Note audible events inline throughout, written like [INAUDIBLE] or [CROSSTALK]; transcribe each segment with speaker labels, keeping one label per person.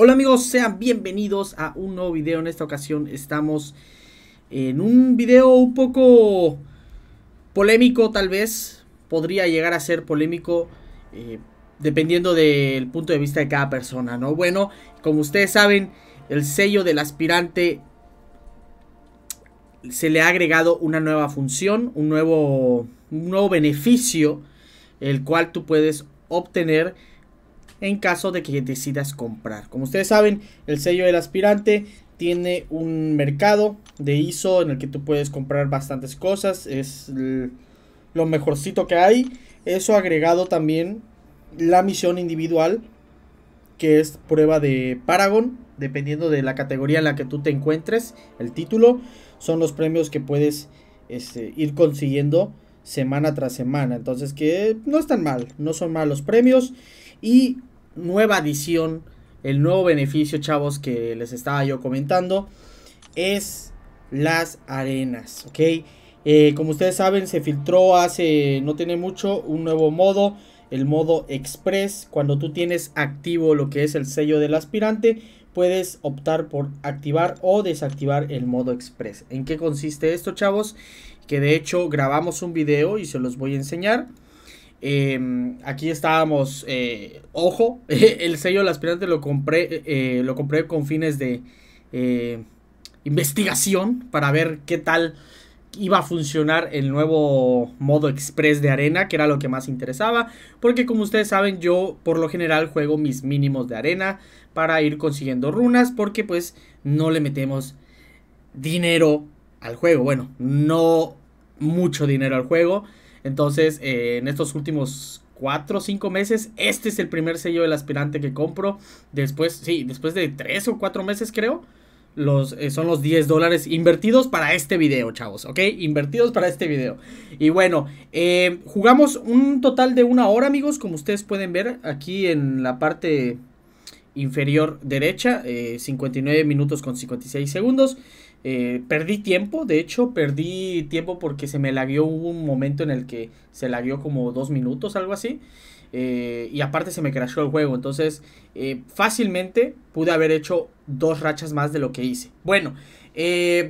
Speaker 1: Hola amigos, sean bienvenidos a un nuevo video. En esta ocasión estamos en un video un poco polémico tal vez. Podría llegar a ser polémico eh, dependiendo del punto de vista de cada persona, ¿no? Bueno, como ustedes saben, el sello del aspirante se le ha agregado una nueva función, un nuevo, un nuevo beneficio, el cual tú puedes obtener en caso de que decidas comprar. Como ustedes saben, el sello del aspirante tiene un mercado de ISO en el que tú puedes comprar bastantes cosas. Es lo mejorcito que hay. Eso agregado también la misión individual, que es prueba de Paragon, dependiendo de la categoría en la que tú te encuentres, el título, son los premios que puedes este, ir consiguiendo semana tras semana. Entonces que no están mal, no son malos premios. Y nueva adición, el nuevo beneficio, chavos, que les estaba yo comentando, es las arenas, ¿ok? Eh, como ustedes saben, se filtró hace, no tiene mucho, un nuevo modo, el modo express. Cuando tú tienes activo lo que es el sello del aspirante, puedes optar por activar o desactivar el modo express. ¿En qué consiste esto, chavos? Que de hecho grabamos un video y se los voy a enseñar. Em, aquí estábamos, eh, ojo, [LAUGHS] el sello de aspirante lo compré, eh, lo compré con fines de eh, investigación para ver qué tal iba a funcionar el nuevo modo express de arena, que era lo que más interesaba, porque como ustedes saben yo por lo general juego mis mínimos de arena para ir consiguiendo runas, porque pues no le metemos dinero al juego, bueno, no mucho dinero al juego. Entonces, eh, en estos últimos 4 o 5 meses, este es el primer sello del aspirante que compro. Después, sí, después de 3 o 4 meses creo, los, eh, son los 10 dólares invertidos para este video, chavos, ¿ok? Invertidos para este video. Y bueno, eh, jugamos un total de una hora, amigos, como ustedes pueden ver aquí en la parte inferior derecha, 59 minutos con 56 segundos. Eh, perdí tiempo, de hecho, perdí tiempo porque se me lagueó. un momento en el que se lagueó como dos minutos, algo así. Eh, y aparte se me crashó el juego. Entonces, eh, fácilmente pude haber hecho dos rachas más de lo que hice. Bueno,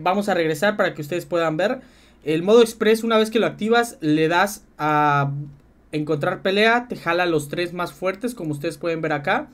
Speaker 1: vamos a regresar para que ustedes puedan ver. El modo express, una vez que lo activas, le das a encontrar pelea. Te jala los tres más fuertes, como ustedes pueden ver acá.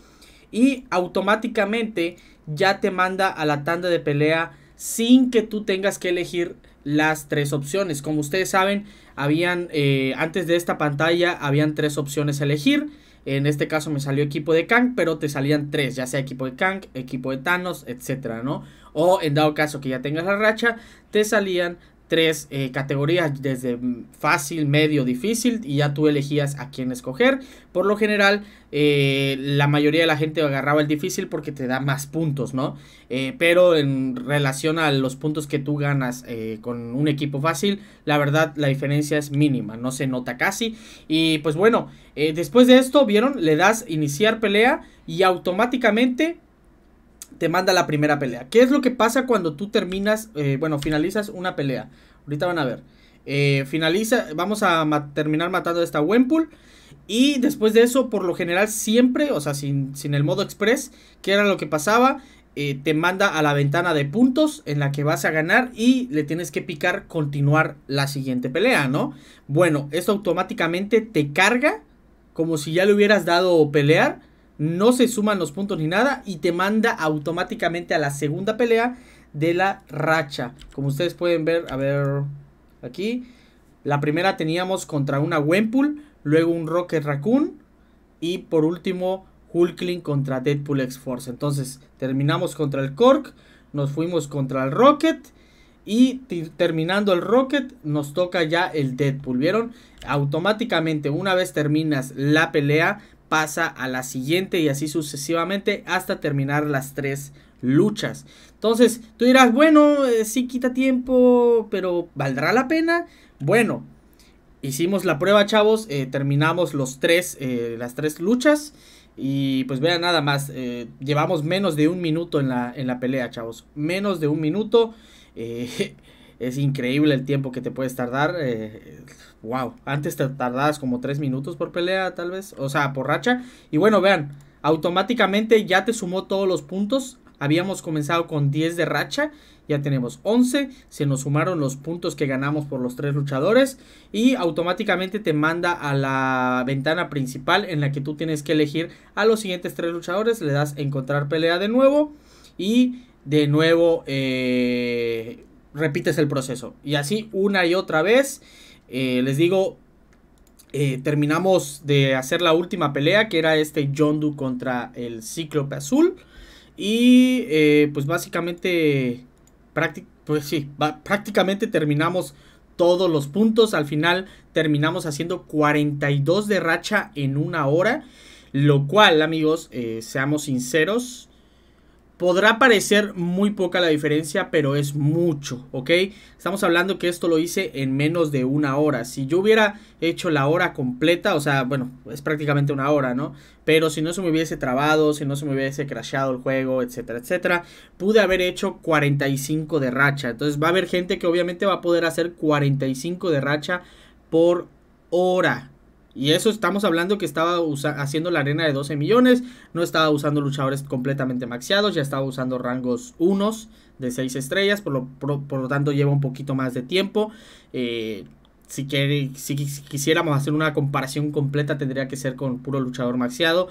Speaker 1: Y automáticamente ya te manda a la tanda de pelea sin que tú tengas que elegir las tres opciones. Como ustedes saben, habían eh, antes de esta pantalla habían tres opciones a elegir. En este caso me salió equipo de Kang, pero te salían tres, ya sea equipo de Kang, equipo de Thanos, etcétera, ¿no? O en dado caso que ya tengas la racha, te salían tres eh, categorías, desde mm, fácil, medio, difícil, y ya tú elegías a quién escoger. Por lo general, eh, la mayoría de la gente agarraba el difícil porque te da más puntos, ¿no? Eh, pero en relación a los puntos que tú ganas con un equipo fácil, la verdad la diferencia es mínima, no se nota casi. Y pues bueno, después de esto, ¿vieron? Le das iniciar pelea y automáticamente te manda la primera pelea. ¿Qué es lo que pasa cuando tú terminas, eh, bueno, finalizas una pelea? Ahorita van a ver. Eh, finaliza, vamos a terminar matando a esta Wempool. Y después de eso, por lo general, siempre, o sea, sin, sin el modo express, ¿Qué era lo que pasaba, eh, te manda a la ventana de puntos en la que vas a ganar y le tienes que picar continuar la siguiente pelea, ¿no? Bueno, esto automáticamente te carga como si ya le hubieras dado pelear no se suman los puntos ni nada y te manda automáticamente a la segunda pelea de la racha. Como ustedes pueden ver, a ver, aquí. La primera teníamos contra una Wempool, luego un Rocket Raccoon y por último Hulkling contra Deadpool X-Force. Entonces terminamos contra el Cork, nos fuimos contra el Rocket y terminando el Rocket nos toca ya el Deadpool. ¿Vieron? Automáticamente una vez terminas la pelea pasa a la siguiente y así sucesivamente hasta terminar las tres luchas. Entonces, tú dirás, bueno, eh, sí quita tiempo, pero ¿valdrá la pena? Bueno, hicimos la prueba, chavos, eh, terminamos los eh, las tres luchas. Y pues vean nada más, llevamos menos de un minuto en la, en la pelea, chavos. Menos de un minuto. Eh, es increíble el tiempo que te puedes tardar. wow, eh, antes te tardabas como 3 minutos por pelea, tal vez, o sea, por racha. Y bueno, vean, automáticamente ya te sumó todos los puntos. Habíamos comenzado con 10 de racha, ya tenemos 11, se nos sumaron los puntos que ganamos por los tres luchadores y automáticamente te manda a la ventana principal en la que tú tienes que elegir a los siguientes tres luchadores, le das encontrar pelea de nuevo y de nuevo eh, repites el proceso. Y así una y otra vez. Eh, les digo, eh, terminamos de hacer la última pelea, que era este Yondu contra el Cíclope Azul. Y eh, pues básicamente, pues sí, prácticamente terminamos todos los puntos. Al final terminamos haciendo 42 de racha en una hora. Lo cual, amigos, seamos sinceros, Podrá parecer muy poca la diferencia, pero es mucho, ¿ok? Estamos hablando que esto lo hice en menos de una hora. Si yo hubiera hecho la hora completa, o sea, bueno, es prácticamente una hora, ¿no? Pero si no se me hubiese trabado, si no se me hubiese crashado el juego, etcétera, etcétera, pude haber hecho 45 de racha. Entonces va a haber gente que obviamente va a poder hacer 45 de racha por hora, y eso estamos hablando que estaba haciendo la arena de 12 millones, no estaba usando luchadores completamente maxiados, ya estaba usando rangos unos de 6 estrellas, por lo, por, tanto lleva un poquito más de tiempo. Eh, si, quisiéramos hacer una comparación completa tendría que ser con puro luchador maxiado,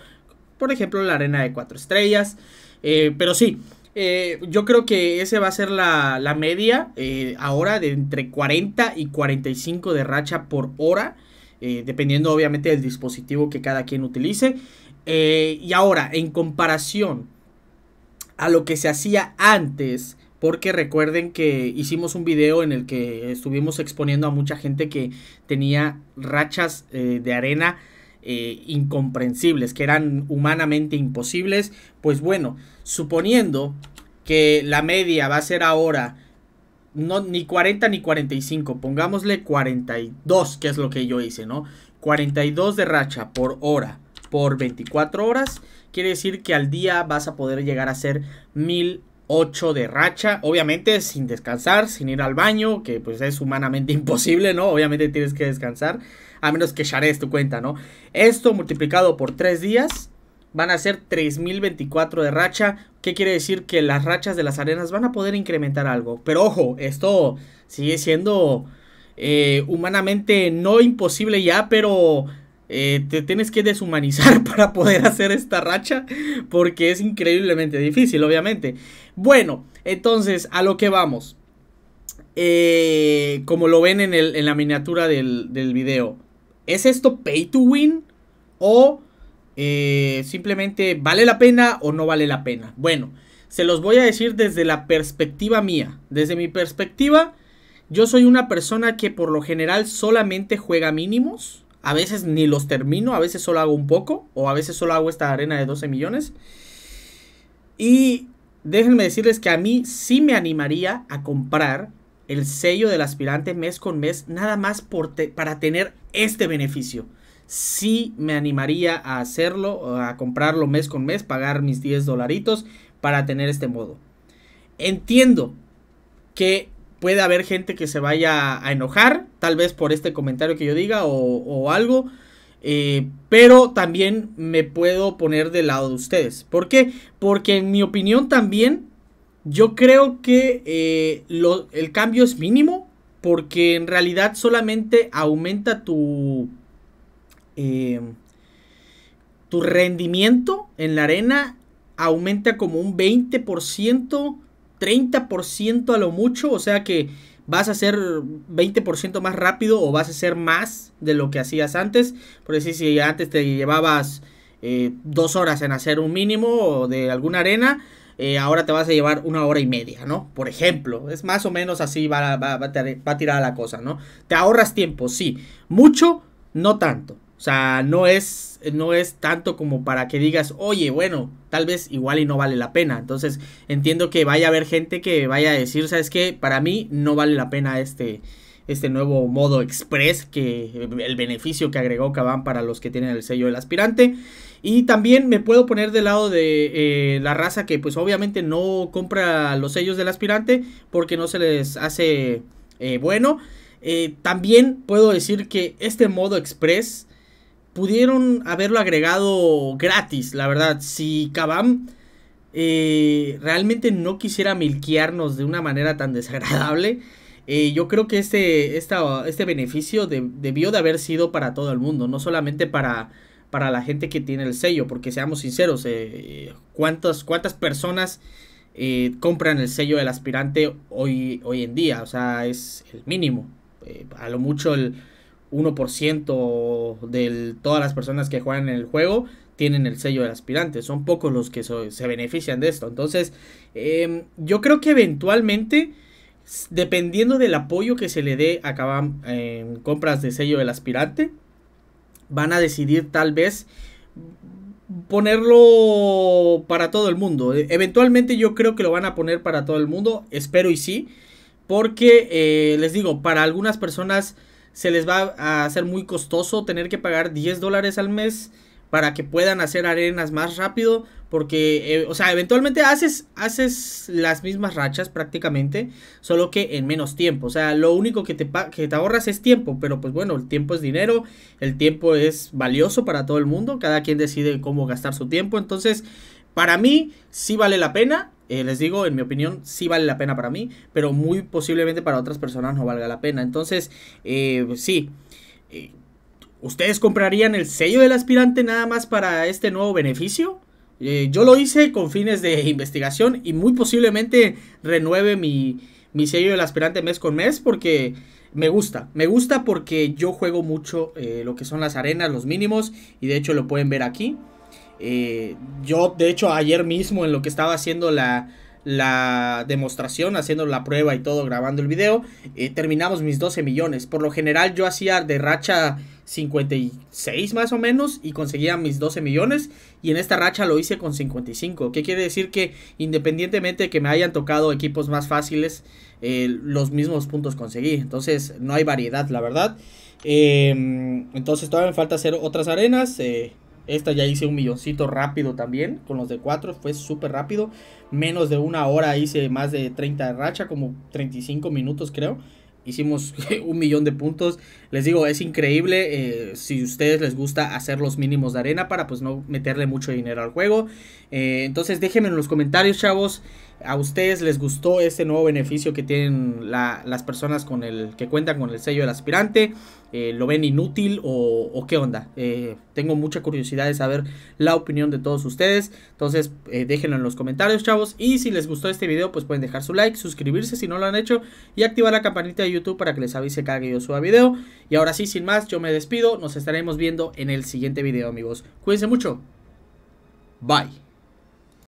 Speaker 1: por ejemplo la arena de 4 estrellas, eh, pero sí. Eh, yo creo que ese va a ser la, la media ahora de entre 40 y 45 de racha por hora. Eh, dependiendo obviamente del dispositivo que cada quien utilice. Eh, y ahora, en comparación a lo que se hacía antes, porque recuerden que hicimos un video en el que estuvimos exponiendo a mucha gente que tenía rachas eh, de arena incomprensibles, que eran humanamente imposibles. Pues bueno, suponiendo que la media va a ser ahora no, ni 40 ni 45, pongámosle 42, que es lo que yo hice, ¿no? 42 de racha por hora por 24 horas, quiere decir que al día vas a poder llegar a ser 1008 de racha, obviamente sin descansar, sin ir al baño, que pues es humanamente [LAUGHS] imposible, ¿no? Obviamente tienes que descansar, a menos que shares tu cuenta, ¿no? Esto multiplicado por 3 días van a ser 3024 de racha. ¿Qué quiere decir? Que las rachas de las arenas van a poder incrementar algo. Pero ojo, esto sigue siendo eh, humanamente no imposible ya, pero eh, te tienes que deshumanizar [LAUGHS] para poder hacer esta racha porque es increíblemente difícil, obviamente. Bueno, entonces a lo que vamos. Eh, como lo ven en, la miniatura del, del video, ¿es esto pay to win o eh, simplemente, ¿vale la pena o no vale la pena? Bueno, se los voy a decir desde la perspectiva mía. Desde mi perspectiva, yo soy una persona que por lo general solamente juega mínimos. A veces ni los termino, a veces solo hago un poco, o a veces solo hago esta arena de 12 millones. Y déjenme decirles que a mí sí me animaría a comprar el sello del aspirante mes con mes, nada más para tener este beneficio sí me animaría a hacerlo, a comprarlo mes con mes, pagar mis 10 dolaritos para tener este modo. Entiendo que puede haber gente que se vaya a enojar, tal vez por este comentario que yo diga o, algo. Eh, pero también me puedo poner del lado de ustedes. ¿Por qué? Porque en mi opinión también yo creo que eh, el cambio es mínimo porque en realidad solamente aumenta tu eh, tu rendimiento en la arena aumenta como un 20%, 30% a lo mucho, o sea que vas a ser 20% más rápido o vas a ser más de lo que hacías antes. Por decir, si antes te llevabas eh, dos horas en hacer un mínimo de alguna arena, eh, ahora te vas a llevar una hora y media, ¿no? Por ejemplo, es más o menos así va, va a tirar la cosa, ¿no? Te ahorras tiempo, sí. Mucho, no tanto. O sea, no es, no es tanto como para que digas, oye, bueno, tal vez igual y no vale la pena. Entonces, entiendo que vaya a haber gente que vaya a decir, ¿sabes qué? Para mí no vale la pena este, este nuevo modo express, que el beneficio que agregó Caban para los que tienen el sello del aspirante. Y también me puedo poner del lado de eh, la raza que pues obviamente no compra los sellos del aspirante porque no se les hace eh, bueno. Eh, también puedo decir que este modo express pudieron haberlo agregado gratis, la verdad. Si Kabam eh, realmente no quisiera milquiarnos de una manera tan desagradable, eh, yo creo que este, esta, este beneficio debió de haber sido para todo el mundo, no solamente para, para la gente que tiene el sello, porque seamos sinceros, eh, ¿cuántas, ¿cuántas personas compran el sello del aspirante hoy, hoy en día? O sea, es el mínimo. a lo mucho el 1% de todas las personas que juegan en el juego tienen el sello del aspirante. Son pocos los que se benefician de esto. Entonces, em, yo creo que eventualmente, dependiendo del apoyo que se le dé a cada em, compras de sello del aspirante, van a decidir tal vez ponerlo para todo el mundo. E, eventualmente yo creo que lo van a poner para todo el mundo. Espero y sí. Porque, eh, les digo, para algunas personas se les va a hacer muy costoso tener que pagar 10 dólares al mes para que puedan hacer arenas más rápido. Porque, eh, o sea, eventualmente haces, haces las mismas rachas prácticamente, solo que en menos tiempo. O sea, lo único que te, que te ahorras es tiempo, pero pues bueno, el tiempo es dinero, el tiempo es valioso para todo el mundo, cada quien decide cómo gastar su tiempo. Entonces, para mí sí vale la pena. Eh, les digo, en mi opinión, sí vale la pena para mí, pero muy posiblemente para otras personas no valga la pena. Entonces, eh, pues sí. Eh, ¿Ustedes comprarían el sello del aspirante nada más para este nuevo beneficio? yo lo hice con fines de [LAUGHS] investigación y muy posiblemente renueve mi, sello del aspirante mes con mes porque me gusta. Me gusta porque yo juego mucho lo que son las arenas, los mínimos y de hecho lo pueden ver aquí. Eh, yo, de hecho, ayer mismo en lo que estaba haciendo la, la demostración, haciendo la prueba y todo, grabando el video, eh, terminamos mis 12 millones. Por lo general yo hacía de racha 56 más o menos y conseguía mis 12 millones y en esta racha lo hice con 55. ¿Qué quiere decir que independientemente que me hayan tocado equipos más fáciles, eh, los mismos puntos conseguí. Entonces no hay variedad, la verdad. Em, entonces todavía me falta hacer otras arenas. Esta ya hice un milloncito rápido también, con los de 4 fue súper rápido. Menos de una hora hice más de 30 de racha, como 35 minutos creo. Hicimos [LAUGHS] un millón de puntos. Les digo, es increíble. Eh, si ustedes les gusta hacer los mínimos de arena para pues no meterle mucho dinero al juego. Eh, entonces déjenme en los comentarios, chavos. ¿A ustedes les gustó este nuevo beneficio que tienen las personas con el que cuentan con el sello del aspirante? Eh, ¿Lo ven inútil o, qué onda? Eh, tengo mucha curiosidad de saber la opinión de todos ustedes. Entonces eh, déjenlo en los comentarios, chavos. Y si les gustó este video, pues pueden dejar su like, suscribirse si no lo han hecho y activar la campanita de YouTube para que les avise cada que yo suba video. Y ahora sí, sin más, yo me despido. Nos estaremos viendo en el siguiente video, amigos. Cuídense mucho. Bye.